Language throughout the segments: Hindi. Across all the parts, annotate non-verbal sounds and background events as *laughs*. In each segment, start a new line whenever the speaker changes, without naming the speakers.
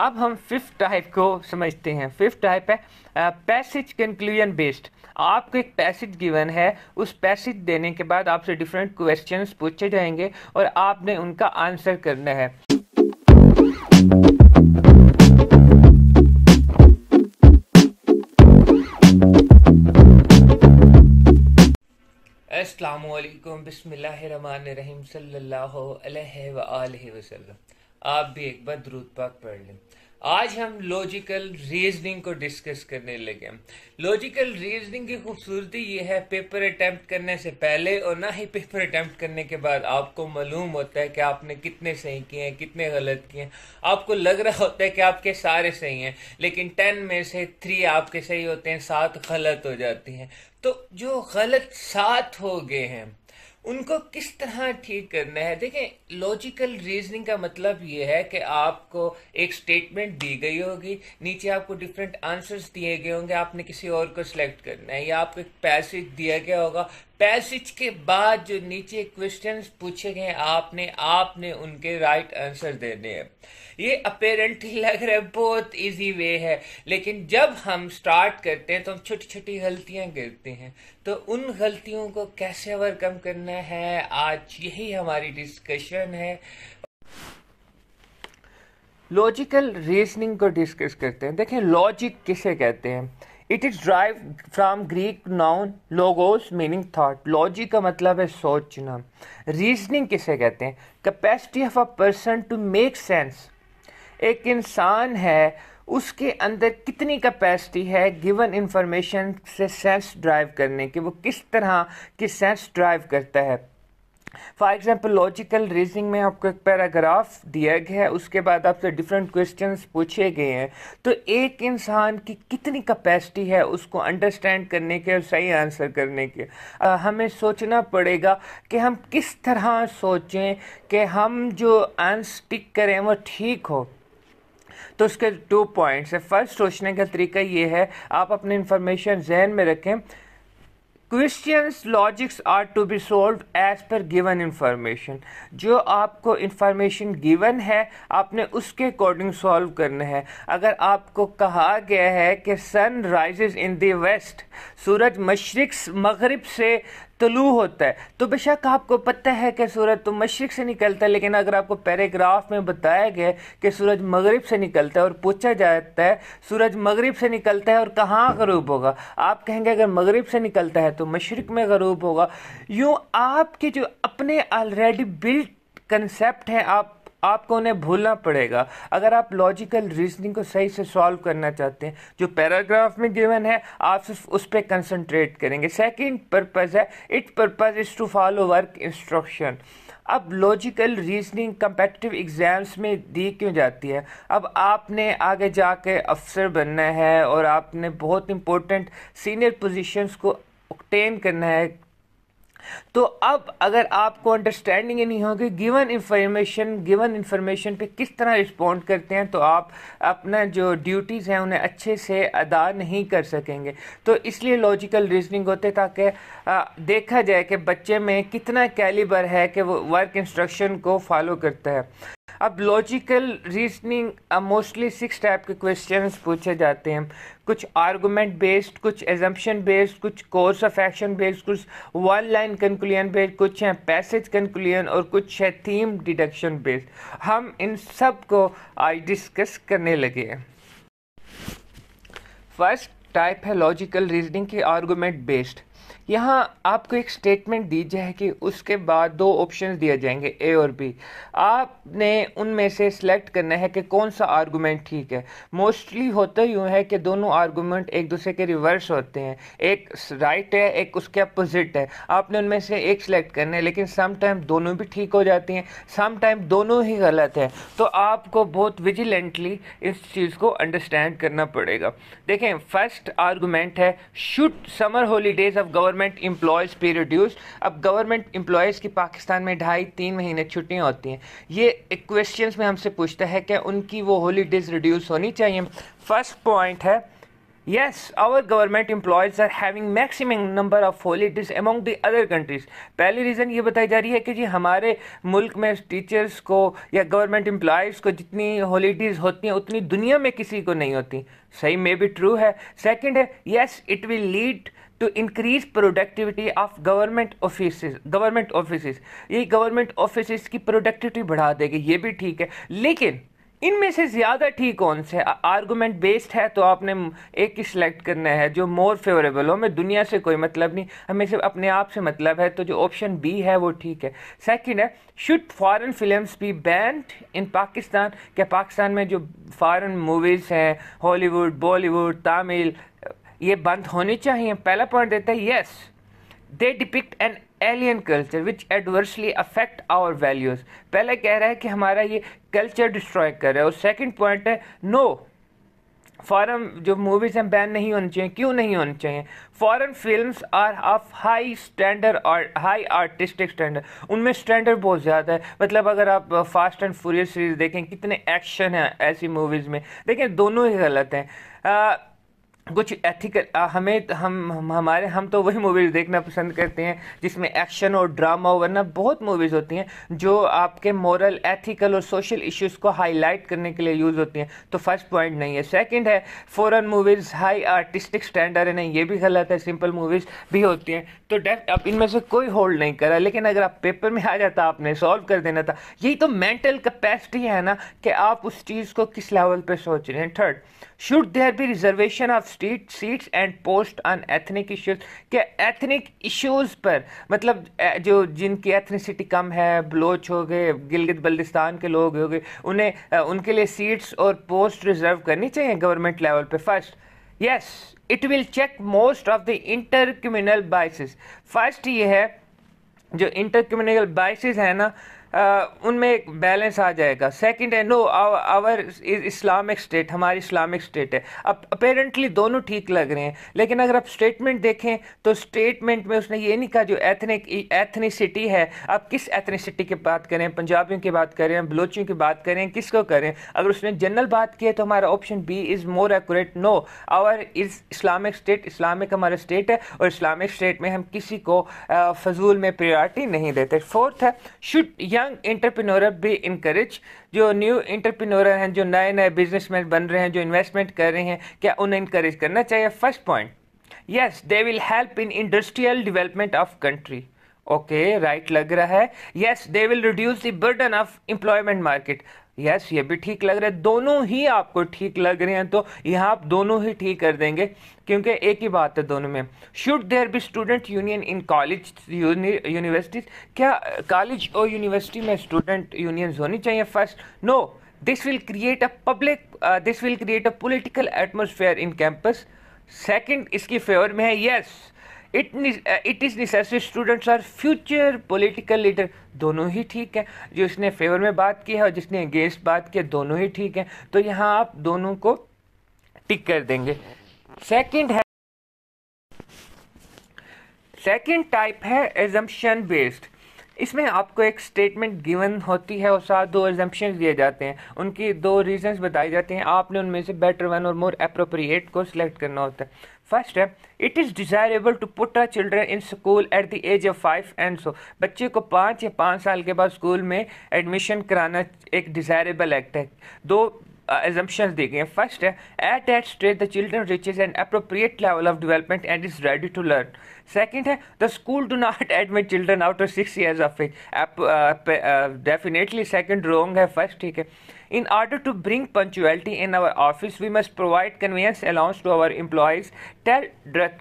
अब हम फिफ्थ टाइप को समझते हैं फिफ्थ टाइप है पैसेज कंक्लूजन बेस्ड आपको एक पैसेज गिवन है उस पैसेज देने के बाद आपसे डिफरेंट क्वेश्चंस पूछे जाएंगे और आपने उनका आंसर करना है अस्सलाम वालेकुम बिस्मिल्लाह रहमान रहीम सल्लल्लाहु अलैहि वसल्लम आप भी एक बार द्रुत पाक पढ़ लें आज हम लॉजिकल रीजनिंग को डिस्कस करने लगे लॉजिकल रीजनिंग की खूबसूरती ये है पेपर अटैम्प्ट करने से पहले और ना ही पेपर अटैम्प्ट करने के बाद आपको मालूम होता है कि आपने कितने सही किए हैं कितने गलत किए हैं आपको लग रहा होता है कि आपके सारे सही हैं लेकिन टेन में से थ्री आपके सही होते हैं सात गलत हो जाती हैं तो जो गलत सात हो गए हैं उनको किस तरह ठीक करना है देखें लॉजिकल रीजनिंग का मतलब ये है कि आपको एक स्टेटमेंट दी गई होगी नीचे आपको डिफरेंट आंसर्स दिए गए होंगे आपने किसी और को सिलेक्ट करना है या आपको एक पैसेज दिया गया होगा पैसेज के बाद जो नीचे क्वेश्चंस पूछे गए आपने आपने उनके राइट आंसर देने हैं ये अपेरेंटली लग रहा है बहुत इजी वे है लेकिन जब हम स्टार्ट करते हैं तो हम छोटी छोटी गलतियां करते हैं तो उन गलतियों को कैसे ओवरकम करना है आज यही हमारी डिस्कशन है लॉजिकल रीजनिंग को डिस्कस करते हैं देखें लॉजिक किसे कहते हैं it is drive from Greek noun logos meaning thought logic का मतलब है सोचना रीजनिंग किसे कहते हैं capacity of a person to make sense एक इंसान है उसके अंदर कितनी कैपेसिटी है गिवन इंफॉर्मेशन से सेंस ड्राइव करने की वो किस तरह की सेंस ड्राइव करता है फॉर एग्जाम्पल लॉजिकल रीजनिंग में आपको एक पैराग्राफ दिया गया है उसके बाद आपसे डिफरेंट क्वेश्चन पूछे गए हैं तो एक इंसान की कितनी कैपेसिटी है उसको अंडरस्टैंड करने के और सही आंसर करने के आ, हमें सोचना पड़ेगा कि हम किस तरह सोचें कि हम जो आंसर टिक करें वो ठीक हो तो उसके टू पॉइंट्स है फर्स्ट सोचने का तरीका ये है आप अपनी इंफॉर्मेशन जहन में रखें questions logics are to be solve as per given information जो आपको इन्फॉर्मेशन गिवन है आपने उसके अकॉर्डिंग सॉल्व करना है अगर आपको कहा गया है कि sun rises in the west सूरज मशरक मगरब से तलू होता है तो बेशक आपको पता है कि सूरज तो मशरक़ से निकलता है लेकिन अगर आपको पैराग्राफ में बताया गया कि सूरज मगरब से निकलता है और पूछा जाता है सूरज मगरब से निकलता है और कहाँ गरूब होगा आप कहेंगे अगर मगरब से निकलता है तो मशरक़ में गरूब होगा यूँ आपके जो अपने ऑलरेडी बिल्ट कंसेप्ट हैं आप आपको उन्हें भूलना पड़ेगा अगर आप लॉजिकल रीजनिंग को सही से सॉल्व करना चाहते हैं जो पैराग्राफ में गिवन है आप सिर्फ उस पर कंसनट्रेट करेंगे सेकेंड पर्पज़ है it purpose is to follow work instruction अब लॉजिकल रीजनिंग कंपेटिटिव एग्ज़ाम्स में दी क्यों जाती है अब आपने आगे कर अफसर बनना है और आपने बहुत इंपॉर्टेंट सीनियर पोजीशंस को ऑक्टेन करना है तो अब अगर आपको अंडरस्टैंडिंग नहीं होगी गिवन इंफॉर्मेशन गिवन इंफॉर्मेशन पे किस तरह रिस्पॉन्ड करते हैं तो आप अपना जो ड्यूटीज़ हैं उन्हें अच्छे से अदा नहीं कर सकेंगे तो इसलिए लॉजिकल रीजनिंग होते ताकि देखा जाए कि बच्चे में कितना कैलिबर है कि वो वर्क इंस्ट्रक्शन को फॉलो करता है अब logical reasoning mostly six type के क्वेश्चंस पूछे जाते हैं कुछ आर्गूमेंट बेस्ड कुछ एजम्पन बेस्ड कुछ कोर्स ऑफ एक्शन बेस्ड कुछ वन लाइन कंक्लूजन बेस्ड कुछ हैं पैसेज कंक्लूजन और कुछ है थीम डिडक्शन बेस्ड हम इन सब को आज डिस्कस करने लगे हैं फर्स्ट टाइप है लॉजिकल रीजनिंग की आर्गूमेंट बेस्ड यहाँ आपको एक स्टेटमेंट दी जाए कि उसके बाद दो ऑप्शन दिए जाएंगे ए और बी आपने उनमें से सिलेक्ट करना है कि कौन सा आर्गूमेंट ठीक है मोस्टली होता यूँ है कि दोनों आर्गूमेंट एक दूसरे के रिवर्स होते हैं एक राइट है एक उसके अपोजिट है आपने उनमें से एक सिलेक्ट करना है लेकिन समटाइम दोनों भी ठीक हो जाती हैं समटाइम दोनों ही गलत है तो आपको बहुत विजिलेंटली इस चीज़ को अंडरस्टैंड करना पड़ेगा देखें फर्स्ट आर्गूमेंट है should summer holidays of government government employees be reduce अब गवर्नमेंट एम्प्लॉयज़ की पाकिस्तान में ढाई तीन महीने छुट्टियाँ होती हैं ये क्वेश्चन में हमसे पूछता है कि उनकी वो हॉलीडेज़ रिड्यूस होनी चाहिए फर्स्ट पॉइंट है yes our government employees are having maximum number of holidays among the other countries पहली रीज़न ये बताई जा रही है कि जी हमारे मुल्क में टीचर्स को या गवर्नमेंट एम्प्लॉयज़ को जितनी हॉलीडेज़ होती हैं उतनी दुनिया में किसी को नहीं होती सही मे भी ट्रू है सेकेंड है yes it will lead to increase productivity of government office government office ये गवर्नमेंट ऑफिस की प्रोडक्टिविटी बढ़ा देगी ये भी ठीक है लेकिन इनमें से ज़्यादा ठीक कौन से आर्गूमेंट बेस्ड है तो आपने एक ही सिलेक्ट करना है जो मोर फेवरेबल हो हमें दुनिया से कोई मतलब नहीं हमें सिर्फ अपने आप से मतलब है तो जो ऑप्शन बी है वो ठीक है सेकंड है should foreign films be banned in Pakistan क्या पाकिस्तान में जो फॉरेन मूवीज़ हैं हॉलीवुड बॉलीवुड तमिल ये बंद होनी चाहिए पहला पॉइंट देता है yes they depict an alien culture which adversely affect our values पहले कह रहा है कि हमारा ये कल्चर डिस्ट्रॉय कर रहा है और सेकेंड पॉइंट है नो फॉरन जो मूवीज़ हैं बैन नहीं होनी चाहिए क्यों नहीं होनी चाहिए foreign film are of high standard और हाई आर्टिस्टिक स्टैंडर्ड उनमें स्टैंडर्ड बहुत ज़्यादा है मतलब अगर आप फास्ट एंड फ्यूरियस सीरीज़ देखें कितने एक्शन हैं ऐसी मूवीज़ में देखें दोनों ही गलत हैं uh, कुछ एथिकल हमें हम, हमारे हम तो वही मूवीज़ देखना पसंद करते हैं जिसमें एक्शन और ड्रामा वरना बहुत मूवीज़ होती हैं जो आपके मॉरल एथिकल और सोशल इश्यूज़ को हाईलाइट करने के लिए यूज़ होती हैं तो फर्स्ट पॉइंट नहीं है सेकंड है foreign movies high artistic standard है नहीं ये भी गलत है सिंपल मूवीज़ भी होती हैं तो डेफ अब इनमें से कोई होल्ड नहीं करा लेकिन अगर आप पेपर में आ जाता आपने सॉल्व कर देना था यही तो मेंटल कैपेसिटी है ना कि आप उस चीज़ को किस लेवल पर सोच रहे हैं third should there be reservation of state seats and post on ethnic issues के एथनिक इश्यूज पर मतलब जो जिनकी एथनिसिटी कम है बलोच हो गए गिलगित बल्दिस्तान के लोग हो गए उन्हें उनके लिए सीट्स और पोस्ट रिजर्व करनी चाहिए गवर्नमेंट लेवल पे first yes it will check most of the inter communal biases first ये है जो इंटर कम्यूनल बाइसिस है ना उनमें एक बैलेंस आ जाएगा सेकंड है नो आवर इस्लामिक स्टेट हमारी इस्लामिक स्टेट है अब अपेरेंटली दोनों ठीक लग रहे हैं लेकिन अगर आप स्टेटमेंट देखें तो स्टेटमेंट में उसने ये नहीं कहा जो एथनिक एथनिसिटी है आप किस एथनिसिटी की बात करें पंजाबियों की बात करें बलोचियों की बात करें किसको करें अगर उसने जनरल बात की है तो हमारा option B is more act no our is Islamic state Islamic हमारा स्टेट है और इस्लामिक स्टेट में हम किसी को फजूल में प्रियॉरिटी नहीं देते फोर्थ है शुड या यंग इंटरप्रेन्योर भी इनक्रेज जो न्यू इंटरप्रीनोर हैं जो नए नए बिजनेसमैन बन रहे हैं जो इन्वेस्टमेंट कर रहे हैं क्या उन्हें इनक्रेज करना चाहिए first point yes they will help in industrial development of country okay right लग रहा है yes they will reduce the burden of employment market yes yes, ये भी ठीक लग रहा है दोनों ही आपको ठीक लग रहे हैं तो यहाँ आप दोनों ही ठीक कर देंगे क्योंकि एक ही बात है दोनों में should there be student union in college universities क्या कॉलेज और यूनिवर्सिटी में स्टूडेंट यूनियंस होनी चाहिए first no this will create a public this will create a political atmosphere in campus second इसकी फेवर में है yes yes, it it is necessary students are future political leader दोनों ही ठीक है जो इसने फेवर में बात की है और जिसने अगेंस्ट बात की है दोनों ही ठीक है तो यहाँ आप दोनों को टिक कर देंगे सेकंड है सेकंड टाइप है एजम्पन बेस्ड इसमें आपको एक स्टेटमेंट गिवन होती है और साथ दो एजम्पन दिए जाते हैं उनकी दो रीजंस बताए जाते हैं आपने उनमें से बेटर वन और मोर अप्रोप्रिएट को सिलेक्ट करना होता है फर्स्ट है it is desirable to put a children in school at the age of five and so बच्चे को पाँच या पाँच साल के बाद स्कूल में एडमिशन कराना एक डिज़ायरेबल एक्ट है दो दी गई गए फर्स्ट है at at stage the children reaches and appropriate level of development and is ready to learn second है the school do not admit children out of six years of age definitely second wrong है फर्स्ट ठीक है in order to bring punctuality in our office we must provide convenience allowance to our employees tell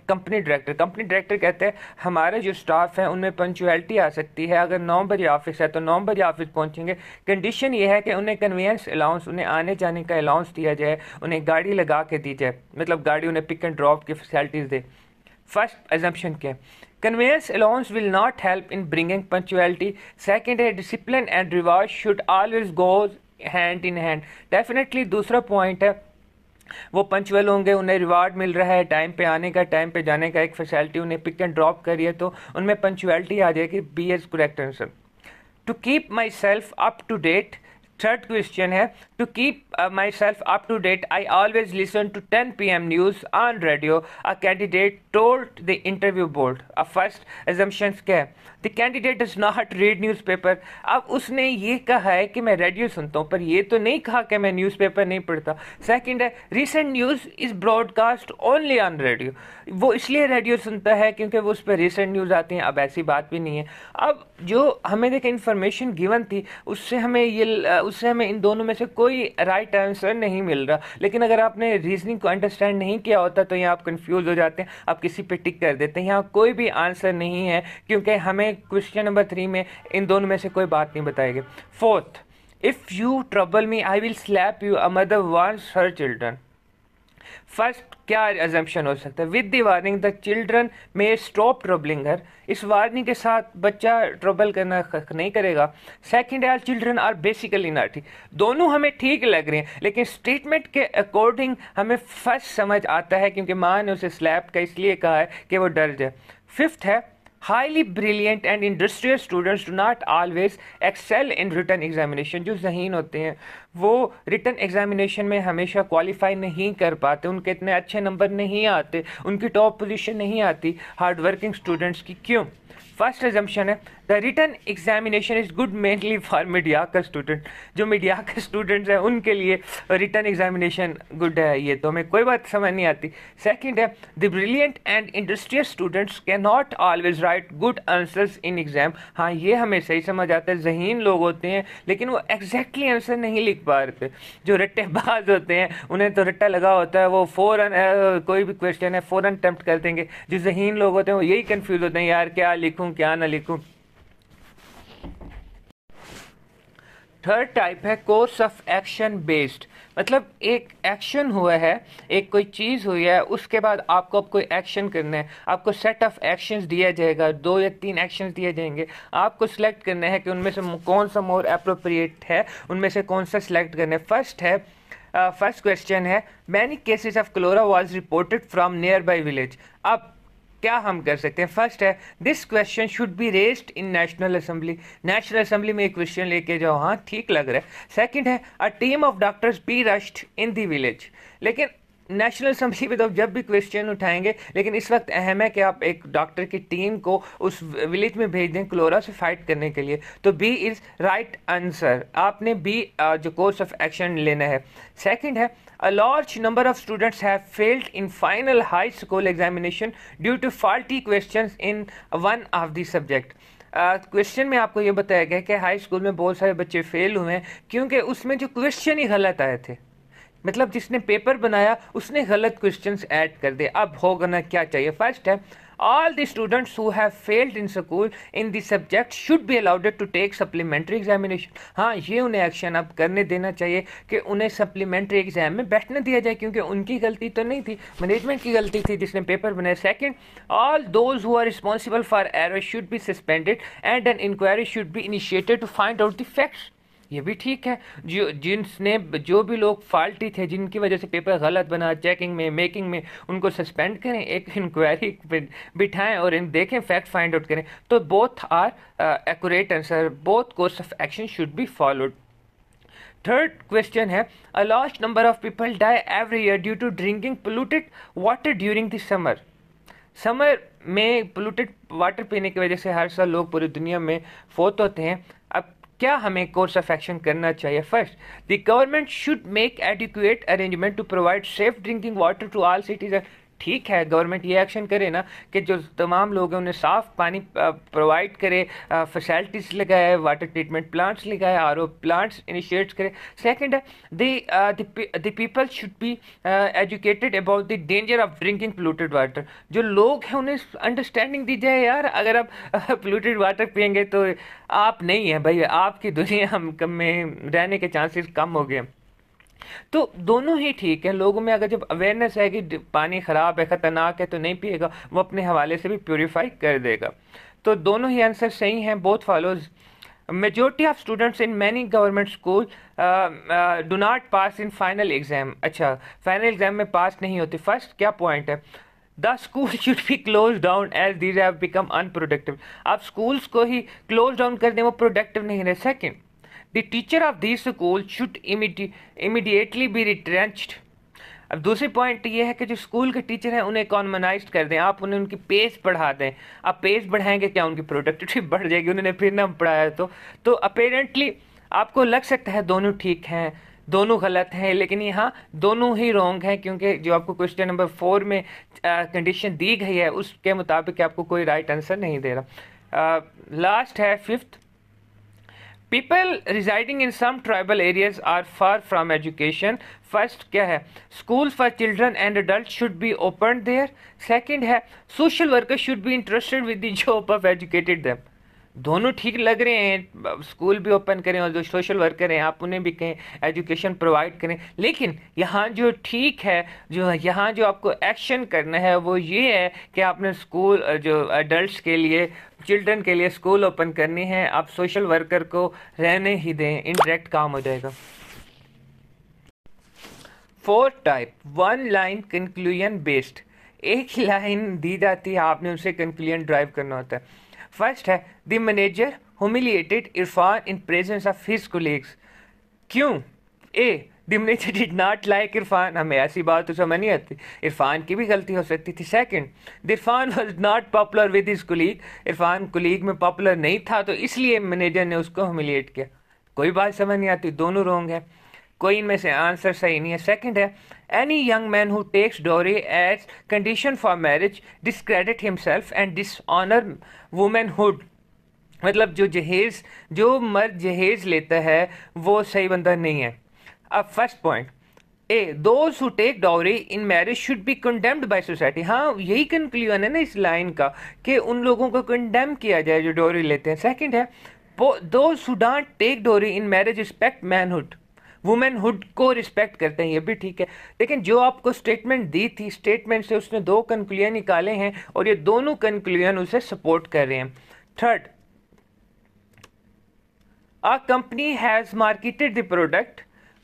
company director company director कहते हैं हमारे जो स्टाफ हैं उनमें पंचुअलिटी आ सकती है अगर नौ बजे ऑफिस है तो नौ बजे ऑफिस पहुंचेंगे कंडीशन ये है कि उन्हें कन्वीनियंस अलाउंस उन्हें आने जाने का अलाउंस दिया जाए उन्हें गाड़ी लगा के दी जाए मतलब गाड़ी उन्हें पिक एंड ड्रॉप की फैसिलिटीज़ दे फर्स्ट एजम्पन के conveyance allowance will not help in bringing punctuality second है discipline and reward should always goes hand in hand definitely दूसरा पॉइंट है वो पंचुअल होंगे उन्हें रिवार्ड मिल रहा है टाइम पे आने का टाइम पे जाने का एक फैसिलिटी उन्हें पिक एंड ड्रॉप करिए तो उनमें पंचुअलिटी आ जाएगी B as correct answer to keep myself up to date third question है to keep myself up to date I always listen to ten P M news on radio a candidate told the interview board a first assumption क्या है the candidate is not read newspaper अब उसने ये कहा है कि मैं रेडियो सुनता हूँ पर यह तो नहीं कहा कि मैं न्यूज़ पेपर नहीं पढ़ता सेकेंड है recent news is broadcast only on radio वो इसलिए रेडियो सुनता है क्योंकि वो उस पर रिसेंट न्यूज़ आती है अब ऐसी बात भी नहीं है अब जो हमें देखें इंफॉर्मेशन गिवन थी उससे हमें ये उससे हमें इन दोनों में से कोई राइट आंसर नहीं मिल रहा लेकिन अगर आपने रीजनिंग को अंडरस्टैंड नहीं किया होता तो यहाँ आप कन्फ्यूज हो जाते हैं आप किसी पे टिक कर देते हैं यहाँ कोई भी आंसर नहीं है क्योंकि हमें क्वेश्चन नंबर थ्री में इन दोनों में से कोई बात नहीं बताई गई fourth if you trouble me I will slap you a mother wants her children first क्या एजम्पन हो सकता है with the warning the children may stop troubling her इस वार्निंग के साथ बच्चा ट्रबल करना नहीं करेगा second are children are basically ठीक दोनों हमें ठीक लग रहे हैं लेकिन स्टेटमेंट के अकॉर्डिंग हमें फर्स्ट समझ आता है क्योंकि माँ ने उसे स्लैप का इसलिए कहा है कि वो डर जाए फिफ्थ है highly brilliant and industrial students do not always excel in written examination जो जहीन होते हैं वो रिटर्न एग्जामिनेशन में हमेशा क्वालिफाई नहीं कर पाते उनके इतने अच्छे नंबर नहीं आते उनकी टॉप पोजिशन नहीं आती हार्ड वर्किंग स्टूडेंट्स की क्यों फर्स्ट एजम्पन है the written examination is good mainly for media का स्टूडेंट जो मीडिया के स्टूडेंट्स हैं उनके लिए रिटर्न एग्जामिनेशन गुड है ये तो हमें कोई बात समझ नहीं आती सेकेंड है the brilliant and industrious students can not always write good answers in exam हाँ ये हमें सही समझ आता है जहीन लोग होते हैं लेकिन वो एग्जैक्टली आंसर नहीं लिख पा रहे जो रट्टेबाज होते हैं उन्हें तो रट्टा लगा होता है वो फ़ौर कोई भी क्वेश्चन है फ़ौर अटम्प्ट कर देंगे जो जहीन लोग होते हैं वो यही कन्फ्यूज़ होते हैं यार क्या लिखूँ क्या ना लिखूँ थर्ड टाइप है कोर्स ऑफ एक्शन बेस्ड मतलब एक एक्शन हुआ है एक कोई चीज़ हुई है उसके बाद आपको अब कोई एक्शन करना है आपको सेट ऑफ एक्शंस दिया जाएगा दो या तीन एक्शंस दिए जाएंगे आपको सिलेक्ट करना है कि उनमें से कौन सा मोर अप्रोप्रिएट है उनमें से कौन सा सिलेक्ट करना है फर्स्ट है फर्स्ट uh, क्वेश्चन है many cases of cholera was reported from nearby village अब क्या हम कर सकते हैं फर्स्ट है this question should be raised in national assembly national assembly में एक क्वेश्चन लेके जाओ हाँ ठीक लग रहा है सेकंड है a team of doctors be rushed in the village लेकिन नेशनल असम्बली में तो आप जब भी क्वेश्चन उठाएंगे लेकिन इस वक्त अहम है कि आप एक डॉक्टर की टीम को उस विलेज में भेज दें क्लोरा से फाइट करने के लिए तो बी इज़ राइट आंसर आपने बी uh, जो कोर्स ऑफ एक्शन लेना है सेकंड है A large number of students have failed in final high school examination due to faulty questions in one of the subject. Question uh, में आपको ये बताया गया कि हाई स्कूल में बहुत सारे बच्चे फेल हुए हैं क्योंकि उसमें जो क्वेश्चन ही गलत आए थे मतलब जिसने पेपर बनाया उसने गलत क्वेश्चंस ऐड कर दिए अब होगा ना क्या चाहिए फर्स्ट है all the students who have failed in school in this subject should be allowed to take supplementary examination हाँ ये उन्हें एक्शन अब करने देना चाहिए कि उन्हें सप्लीमेंट्री एग्जाम में बैठने दिया जाए क्योंकि उनकी गलती तो नहीं थी मैनेजमेंट की गलती थी जिसने पेपर बनाए second all those who are responsible for error should be suspended and an inquiry should be initiated to find out the facts ये भी ठीक है जो जिसने जो भी लोग फाल्टी थे जिनकी वजह से पेपर गलत बना चेकिंग में मेकिंग में उनको सस्पेंड करें एक इंक्वायरी बिठाएं और इन देखें फैक्ट फाइंड आउट करें तो both are accurate answer both course of action should be followed third question है a large number of people die every year due to drinking polluted water during the summer summer में पोलूटेड वाटर पीने की वजह से हर साल लोग पूरी दुनिया में फोत होते हैं क्या हमें कोर्स ऑफ एक्शन करना चाहिए first the government should make adequate arrangement to provide safe drinking water to all citizen ठीक है गवर्नमेंट ये एक्शन करे ना कि जो तमाम लोग हैं उन्हें साफ़ पानी प्रोवाइड करे फैसिलिटीज़ लगाए वाटर ट्रीटमेंट प्लांट्स लगाए आर ओ प्लांट्स इनिशिएट्स करे सेकेंड है people should be educated about the danger of drinking polluted water जो लोग हैं उन्हें अंडरस्टैंडिंग दी जाए यार अगर आप पोलूटेड वाटर पियेंगे तो आप नहीं हैं भाई आपकी दुनिया हम में रहने के चांसेस कम हो गए तो दोनों ही ठीक है लोगों में अगर जब अवेयरनेस है कि पानी ख़राब है ख़तरनाक है तो नहीं पिएगा वो अपने हवाले से भी प्योरीफाई कर देगा तो दोनों ही आंसर सही हैं both follows majority of students in many government school do not pass in final exam अच्छा फाइनल एग्ज़ाम में पास नहीं होती फर्स्ट क्या पॉइंट है the school should be close down as these have become unproductive आप स्कूल्स को ही क्लोज डाउन कर दें वो प्रोडक्टिव नहीं रहे second the teacher of this school should immediately be retrenched अब दूसरी पॉइंट ये है कि जो स्कूल के टीचर हैं उन्हें कॉमनाइज कर दें आप उन्हें उनकी पेज बढ़ा दें आप पेज बढ़ाएंगे क्या उनकी प्रोडक्टिविटी *laughs* बढ़ जाएगी उन्होंने फिर ना पढ़ाया तो तो अपेरेंटली आपको लग सकता है दोनों ठीक हैं दोनों गलत हैं लेकिन यहाँ दोनों ही रॉन्ग हैं क्योंकि जो आपको क्वेश्चन नंबर फोर में कंडीशन दी गई है उसके मुताबिक आपको कोई राइट right आंसर नहीं दे रहा लास्ट है fifth people residing in some tribal areas are far from education first क्या है school for children and adult should be open there second है social worker should be interested with the job of educated them दोनों ठीक लग रहे हैं स्कूल भी ओपन करें और जो सोशल वर्कर हैं आप उन्हें भी कहें एजुकेशन प्रोवाइड करें लेकिन यहाँ जो ठीक है जो यहाँ जो आपको एक्शन करना है वो ये है कि आपने स्कूल जो एडल्ट के लिए चिल्ड्रन के लिए स्कूल ओपन करनी है आप सोशल वर्कर को रहने ही दें इनडायरेक्ट काम हो जाएगा fourth type one line conclusion based एक ही लाइन दी जाती है आपने उसे कंक्लूजन ड्राइव करना होता है फर्स्ट है the manager humiliated Irfan in presence of his colleagues. क्यों A the manager did not like Irfan हमें ऐसी बात तो समझ नहीं आती इरफान की भी गलती हो सकती थी second the Irfan was not popular with his colleague Irfan colleague में पॉपुलर नहीं था तो इसलिए मैनेजर ने उसको हमिलिएट किया कोई बात समझ नहीं आती दोनों रोंग है कोई इनमें से आंसर सही नहीं है सेकंड है any young man who takes dowry as condition for marriage discredit himself and dishonour womanhood मतलब जो जहेज जो मर्द जहेज लेता है वो सही बंदा नहीं है अब first point A those who take dowry in marriage should be condemned by society हाँ यही कंक्लूजन है ना इस लाइन का कि उन लोगों को कंडेम किया जाए जो डोरी लेते हैं सेकंड है those shouldn't take dowry in marriage respect manhood womanhood को रिस्पेक्ट करते हैं ये भी ठीक है लेकिन जो आपको स्टेटमेंट दी थी स्टेटमेंट से उसने दो कंक्लूजन निकाले हैं और ये दोनों कंक्लूजन उसे सपोर्ट कर रहे हैं third a company has marketed the product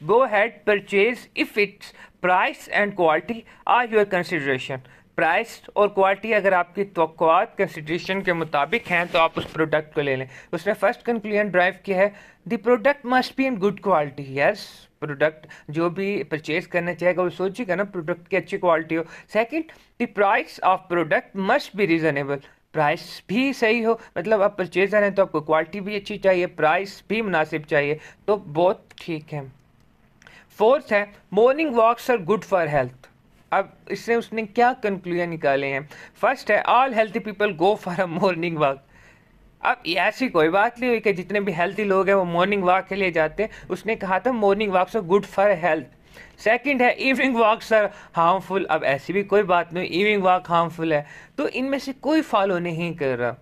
go ahead purchase if its price and quality are your consideration price और क्वालिटी अगर आपकी तो कंसिड्रेशन के मुताबिक हैं तो आप उस प्रोडक्ट को ले लें उसने फर्स्ट कंक्लूजन ड्राइव किया है the product must be in good quality yes product जो भी परचेज करना चाहेगा वो सोचिएगा ना प्रोडक्ट की अच्छी क्वालिटी हो second the price of product must be reasonable price भी सही हो मतलब आप परचेज हैं तो आपको क्वालिटी भी अच्छी चाहिए प्राइस भी मुनासिब चाहिए तो बहुत ठीक है फोर्थ है morning walks are good for health अब इससे उसने क्या कंक्लूजन निकाले हैं फर्स्ट है all healthy people go for a morning walk अब ऐसी कोई बात नहीं हुई कि जितने भी हेल्थी लोग हैं वो मॉर्निंग वॉक के लिए जाते हैं उसने कहा था morning walk so good for health second है इवनिंग वॉक सर हार्मफुल अब ऐसी भी कोई बात नहीं इवनिंग वॉक हार्मफुल है तो इनमें से कोई फॉलो नहीं कर रहा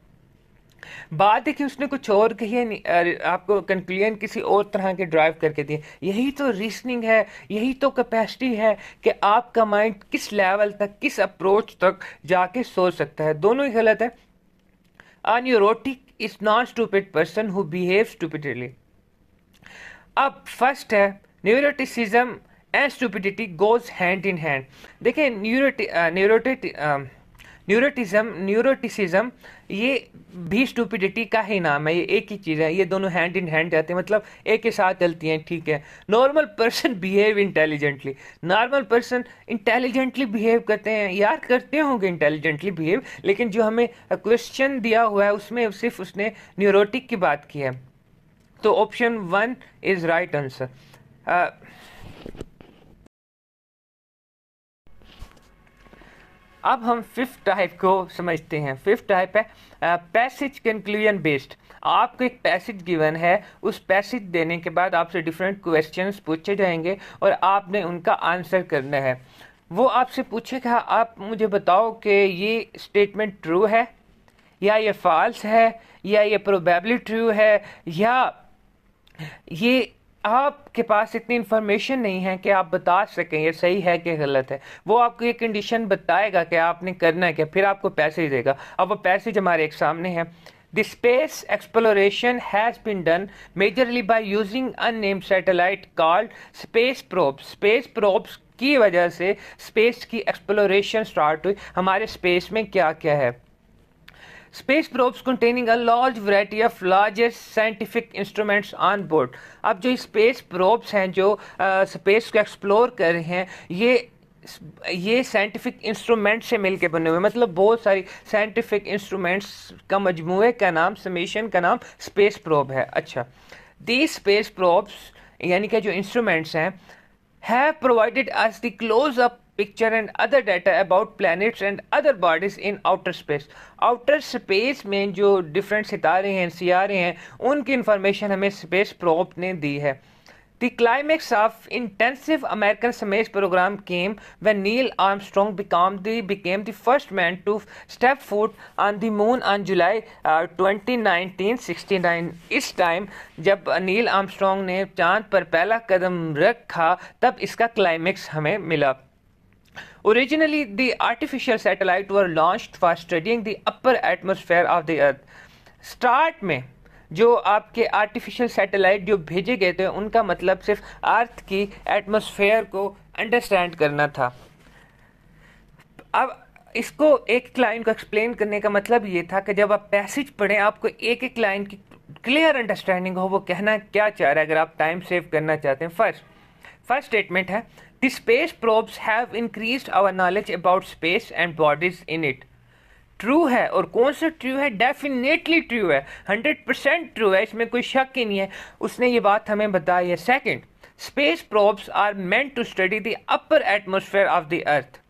बात है कि उसने कुछ और कही है आपको कंक्लूजन किसी और तरह के ड्राइव करके दिए यही तो रीजनिंग है यही तो कैपेसिटी है कि आपका माइंड किस लेवल तक किस अप्रोच तक जाके सोच सकता है दोनों ही गलत है a neurotic is non stupid person who behave stupidly अब फर्स्ट है neuroticism and stupidity goes hand in hand देखिए न्यूरोटिक न्यूरोटिक न्यूरोटिज्म न्यूरोटिसिज्म ये भी स्टूपिडिटी का ही नाम है ये एक ही चीज़ है ये दोनों हैंड इन हैंड जाते हैं मतलब एक के साथ चलती हैं ठीक है normal person behave intelligently normal person intelligently behave करते हैं यार करते होंगे इंटेलिजेंटली बिहेव लेकिन जो हमें क्वेश्चन दिया हुआ है उसमें सिर्फ उसने न्यूरोटिक की बात की है तो option one is right answer अब हम फिफ्थ टाइप को समझते हैं फिफ्थ टाइप है पैसेज कंक्लूजन बेस्ड आपको एक पैसेज गिवन है उस पैसेज देने के बाद आपसे डिफरेंट क्वेश्चंस पूछे जाएंगे और आपने उनका आंसर करना है वो आपसे पूछेगा आप मुझे बताओ कि ये स्टेटमेंट ट्रू है या ये फॉल्स है या ये प्रोबेबली ट्रू है या ये आपके पास इतनी इन्फॉर्मेशन नहीं है कि आप बता सकें ये सही है कि गलत है वो आपको ये कंडीशन बताएगा कि आपने करना है क्या फिर आपको पैसेज देगा अब वो पैसेज हमारे एक सामने है space exploration has been done majorly majorly using an unnamed satellite called space probe space probes की वजह से स्पेस की एक्सप्लोरेशन स्टार्ट हुई हमारे स्पेस में क्या क्या है space probes containing a large variety of largest scientific instruments on board अब जो स्पेस प्रोब्स हैं जो स्पेस को एक्सप्लोर कर रहे हैं ये ये साइंटिफिक इंस्ट्रूमेंट से मिलके बने हुए मतलब बहुत सारी साइंटिफिक इंस्ट्रूमेंट्स का मजमू का नाम समेशन का नाम स्पेस प्रोब है अच्छा दी स्पेस प्रोब्स यानी कि जो इंस्ट्रूमेंट्स हैं have provided as the close up picture and other data about planets and other bodies in outer space outer space में जो different सितारे हैं सियारे हैं उनकी information हमें space probe ने दी है The climax of intensive American space program came when Neil Armstrong became the, became the first man to step foot on the moon on July uh, 20, 1969. इस टाइम जब नील आर्मस्ट्रॉन्ग ने चांद पर पहला कदम रखा तब इसका क्लाइमेक्स हमें मिला Originally, the artificial satellite were launched for studying the upper atmosphere of the Earth. Start में जो आपके आर्टिफिशियल सैटेलाइट जो भेजे गए थे उनका मतलब सिर्फ अर्थ की एटमॉस्फेयर को अंडरस्टैंड करना था अब इसको एक लाइन को एक्सप्लेन करने का मतलब ये था कि जब आप पैसेज पढ़ें आपको एक एक लाइन की क्लियर अंडरस्टैंडिंग हो वो कहना क्या चाह रहा है अगर आप टाइम सेव करना चाहते हैं फर्स्ट फर्स्ट स्टेटमेंट है The space probes have increased our knowledge about space and bodies in it. True है और कौन सा ट्रू है डेफिनेटली ट्रू है हंड्रेड परसेंट ट्रू है इसमें कोई शक ही नहीं है उसने ये बात हमें बताई है second space probes are meant to study the upper atmosphere of the earth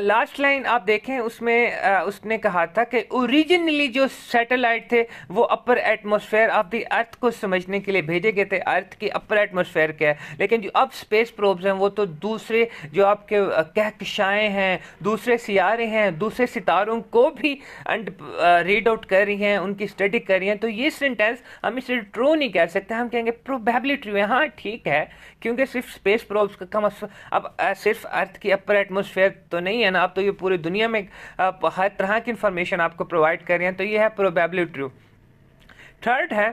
last line आप देखें उसमें आ, उसने कहा था कि ओरिजिनली जो सैटेलाइट थे वो upper atmosphere of the earth को समझने के लिए भेजे गए थे अर्थ की अपर एटमोसफेयर क्या है लेकिन जो अब स्पेस प्रोब्स हैं वो तो दूसरे जो आपके कहकशाएँ हैं दूसरे सियारे हैं दूसरे सितारों को भी रीड आउट कर रही हैं उनकी स्टडी कर रही हैं तो ये सेंटेंस हम इसे ट्रू नहीं कह सकते हम कहेंगे प्रोबेबिलिटी हाँ ठीक है क्योंकि सिर्फ स्पेस प्रोब्स का कम अब सिर्फ अर्थ की अपर एटमोसफेयर तो नहीं नहीं है ना आप तो ये पूरी दुनिया में आप हर तरह की इंफॉर्मेशन आपको प्रोवाइड कर रहे हैं तो ये है प्रोबेबली ट्रू थर्ड है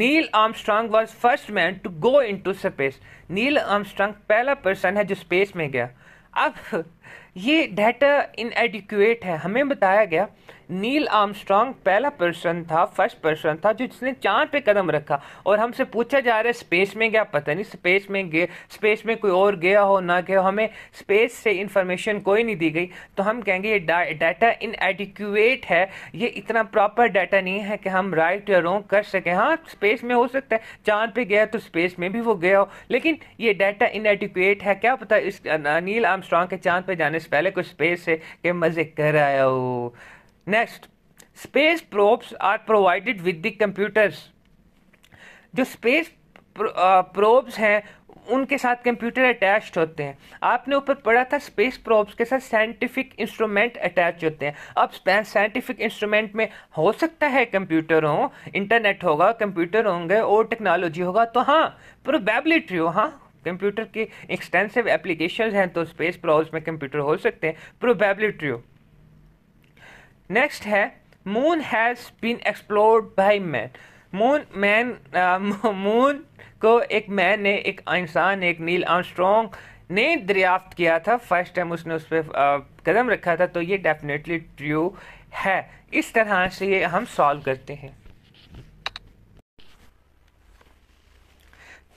Neil Armstrong was first man to go into space Neil Armstrong पहला पर्सन है जो स्पेस में गया अब ये डाटा इनएडिक्यूएट है हमें बताया गया नील आर्मस्ट्रांग पहला पर्सन था फर्स्ट पर्सन था जो जिसने चांद पे कदम रखा और हमसे पूछा जा रहा है स्पेस में गया पता नहीं स्पेस में गए स्पेस में कोई और गया हो ना गया हो हमें स्पेस से इंफॉर्मेशन कोई नहीं दी गई तो हम कहेंगे ये डाटा इन एडिक्यूएट है ये इतना प्रॉपर डाटा नहीं है कि हम राइट या रोंग कर सकें हाँ स्पेस में हो सकता है चांद पे गया तो स्पेस में भी वो गया हो लेकिन ये डाटा इन एडिक्यूएट है क्या पता इस नील आर्म के चांद पे जाने से पहले कुछ स्पेस से के मज़े कर आया हो next space probes are provided with the computers जो स्पेस प्रोब्स uh, हैं उनके साथ कंप्यूटर अटैच्ड होते हैं आपने ऊपर पढ़ा था स्पेस प्रोब्स के साथ साइंटिफिक इंस्ट्रूमेंट अटैच होते हैं अब साइंटिफिक इंस्ट्रूमेंट में हो सकता है कंप्यूटर हो इंटरनेट होगा कंप्यूटर होंगे और टेक्नोलॉजी होगा तो हाँ प्रोबेबिलिटी हो हाँ कंप्यूटर के एक्सटेंसिव एप्लीकेशन हैं तो स्पेस प्रोब्स में कंप्यूटर हो सकते हैं प्रोबेबिलिटी हो नेक्स्ट है moon has been explored by man moon man moon को एक मैन ने एक इंसान एक नील आर्मस्ट्रॉन्ग ने दरियाफ्त किया था फर्स्ट टाइम उसने उस पर uh, कदम रखा था तो ये डेफिनेटली ट्रू है इस तरह से ये हम सॉल्व करते हैं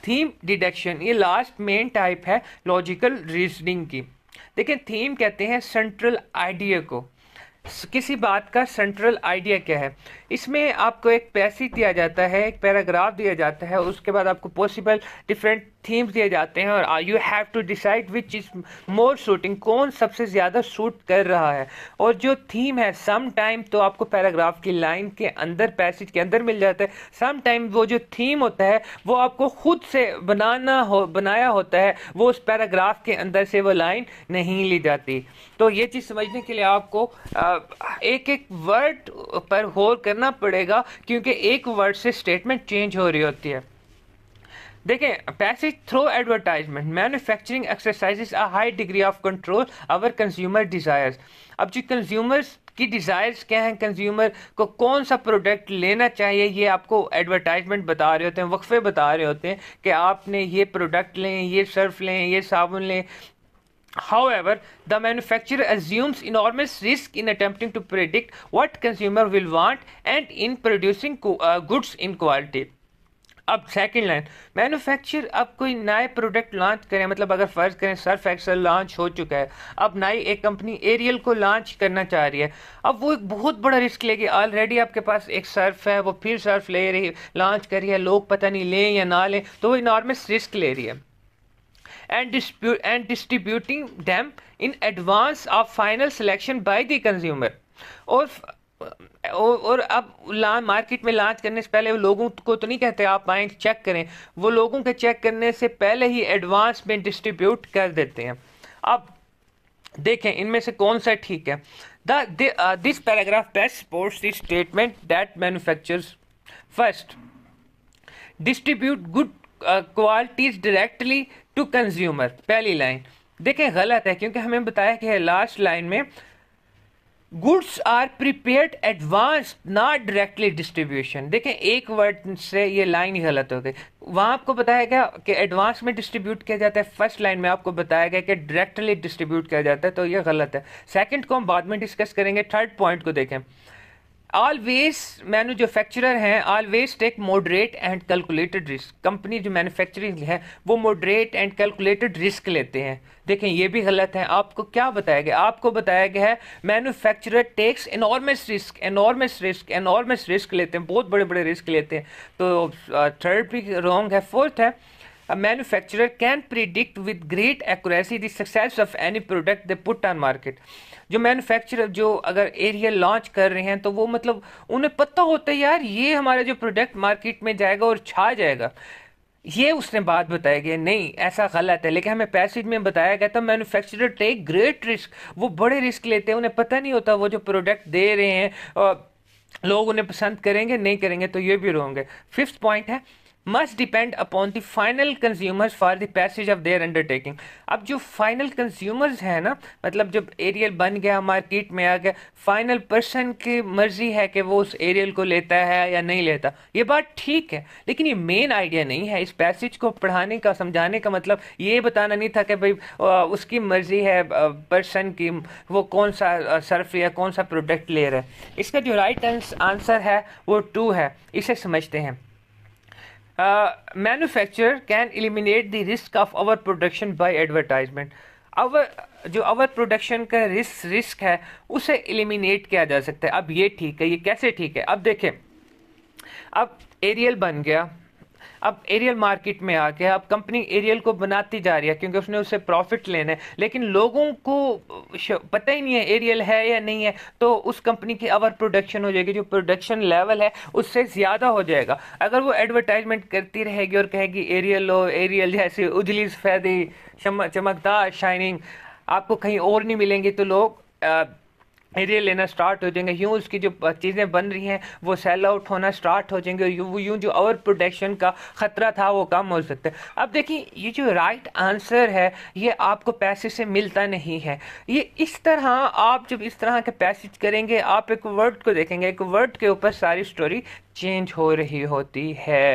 थीम डिडक्शन ये लास्ट मेन टाइप है लॉजिकल रीजनिंग की देखिए थीम कहते हैं सेंट्रल आइडिया को किसी बात का सेंट्रल आइडिया क्या है इसमें आपको एक पैसेज दिया जाता है एक पैराग्राफ दिया जाता है उसके बाद आपको पॉसिबल डिफरेंट थीम्स दिए जाते हैं और you have to decide which is more suiting कौन सबसे ज़्यादा सूट कर रहा है और जो थीम है सम टाइम तो आपको पैराग्राफ की लाइन के अंदर पैसेज के अंदर मिल जाता है सम टाइम वो जो थीम होता है वो आपको खुद से बनाना हो बनाया होता है वो उस पैराग्राफ के अंदर से वो लाइन नहीं ली जाती तो ये चीज़ समझने के लिए आपको एक एक वर्ड पर गौर करना पड़ेगा क्योंकि एक वर्ड से स्टेटमेंट चेंज हो रही होती है देखें passage through advertisement manufacturing exercises a high degree of control over consumer desires अब जो कंज्यूमर्स की डिज़ायर्स क्या हैं कंज्यूमर को कौन सा प्रोडक्ट लेना चाहिए ये आपको एडवर्टाइजमेंट बता रहे होते हैं वक्फे बता रहे होते हैं कि आपने ये प्रोडक्ट लें ये सर्फ लें ये साबुन लें however the manufacturer assumes enormous risk in attempting to predict what consumer will want and in producing goods in quality अब सेकंड लाइन मैन्युफैक्चर अब कोई नए प्रोडक्ट लॉन्च करें मतलब अगर फ़र्ज़ करें सर्फ एक्सल लॉन्च हो चुका है अब नई एक कंपनी एरियल को लॉन्च करना चाह रही है अब वो एक बहुत बड़ा रिस्क लेगी ऑलरेडी आपके पास एक सर्फ है वो फिर सर्फ ले रही लॉन्च कर रही है लोग पता नहीं लें या ना लें तो वो इनॉर्मस रिस्क ले रही है and and distributing them in in of final selection by by consumer और और, और अब ला मार्केट में लॉन्च करने से पहले लोगों को तो नहीं कहते आप आए चेक करें वो लोगों के चेक करने से पहले ही एडवांस में डिस्ट्रीब्यूट कर देते हैं अब देखें इनमें से कौन सा ठीक है the this paragraph best supports this statement that manufacturers first distribute good qualities directly to consumer पहली लाइन देखें गलत है क्योंकि हमें बताया कि लास्ट लाइन में goods are prepared advance not directly distribution देखें एक वर्ड से ये लाइन ही गलत हो गई वहाँ आपको बताया गया कि एडवांस में डिस्ट्रीब्यूट किया जाता है फर्स्ट लाइन में आपको बताया गया कि डायरेक्टली डिस्ट्रीब्यूट किया जाता है तो ये गलत है सेकंड को हम बाद में डिस्कस करेंगे थर्ड पॉइंट को देखें ऑलवेज मैन्युफैक्चरर हैं always take moderate and calculated risk company जो मैन्युफैक्चरिंग है वो मॉडरेट एंड कैलकुलेटेड रिस्क लेते हैं देखें ये भी गलत है आपको क्या बताया गया आपको बताया गया है manufacturer takes enormous risk enormous risk enormous risk लेते हैं बहुत बड़े बड़े रिस्क लेते हैं तो थर्ड uh, भी रॉन्ग है फोर्थ है a manufacturer can predict with great accuracy the success of any product they put on market जो मैन्युफैक्चरर जो अगर एरिया लॉन्च कर रहे हैं तो वो मतलब उन्हें पता होता है यार ये हमारा जो प्रोडक्ट मार्केट में जाएगा और छा जाएगा ये उसने बात बताया गया नहीं ऐसा गलत है लेकिन हमें पैसेज में बताया गया था मैन्युफैक्चरर टेक ग्रेट रिस्क वो बड़े रिस्क लेते हैं उन्हें पता नहीं होता वो जो प्रोडक्ट दे रहे हैं लोग उन्हें पसंद करेंगे नहीं करेंगे तो ये भी होंगे फिफ्थ पॉइंट है must depend upon the final consumers for the passage of their undertaking अब जो फाइनल कंज्यूमर्स हैं ना मतलब जब एरियल बन गया मार्केट में आ गया फाइनल पर्सन की मर्जी है कि वो उस एरियल को लेता है या नहीं लेता ये बात ठीक है लेकिन ये मेन आइडिया नहीं है इस पैसेज को पढ़ाने का समझाने का मतलब ये बताना नहीं था कि भाई उसकी मर्जी है पर्सन की वो कौन सा सर्फ या कौन सा प्रोडक्ट ले रहा है इसका जो राइट आंसर है वो टू है इसे समझते हैं manufacture can eliminate the risk of over production by advertisement over जो अवर प्रोडक्शन का रिस्क रिस्क है उसे एलिमिनेट किया जा सकता है अब ये ठीक है ये कैसे ठीक है अब देखें अब एरियल बन गया अब एरियल मार्केट में आके अब कंपनी एरियल को बनाती जा रही है क्योंकि उसने उससे प्रॉफिट लेना है लेकिन लोगों को पता ही नहीं है एरियल है या नहीं है तो उस कंपनी की अवर प्रोडक्शन हो जाएगी जो प्रोडक्शन लेवल है उससे ज़्यादा हो जाएगा अगर वो एडवर्टाइजमेंट करती रहेगी और कहेगी एरियल हो एरियल जैसे उजली सफ़ेदी चमकदार शाइनिंग आपको कहीं और नहीं मिलेंगे तो लोग एरिया लेना स्टार्ट हो जाएंगे यूँ उसकी जो चीज़ें बन रही हैं वो सेल आउट होना स्टार्ट हो जाएंगे और यूँ यूँ जो ओवर प्रोटेक्शन का ख़तरा था वो कम हो सकता है अब देखिए ये जो राइट आंसर है ये आपको पैसे से मिलता नहीं है ये इस तरह आप जब इस तरह के पैसेज करेंगे आप एक वर्ड को देखेंगे एक वर्ड के ऊपर सारी स्टोरी चेंज हो रही होती है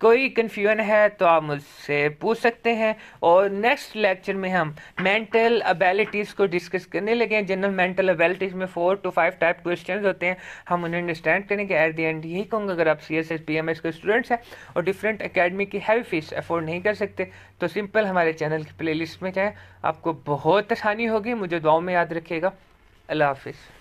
कोई कन्फ्यूजन है तो आप मुझसे पूछ सकते हैं और नेक्स्ट लेक्चर में हम मेंटल अबेलिटीज़ को डिस्कस करने लगे हैं जनरल मेंटल अबेलिटीज़ में four two five type question होते हैं हम उन्हें अंडरस्टैंड करेंगे एट दी एंड यही कहूँगा अगर आप C S S P M S के स्टूडेंट्स हैं और डिफरेंट अकेडमी की हैवी फीस अफोर्ड नहीं कर सकते तो सिंपल हमारे चैनल की प्ले लिस्ट में जाएँ आपको बहुत आसानी होगी मुझे दुआओं में याद रखिएगा अल्लाह हाफिज़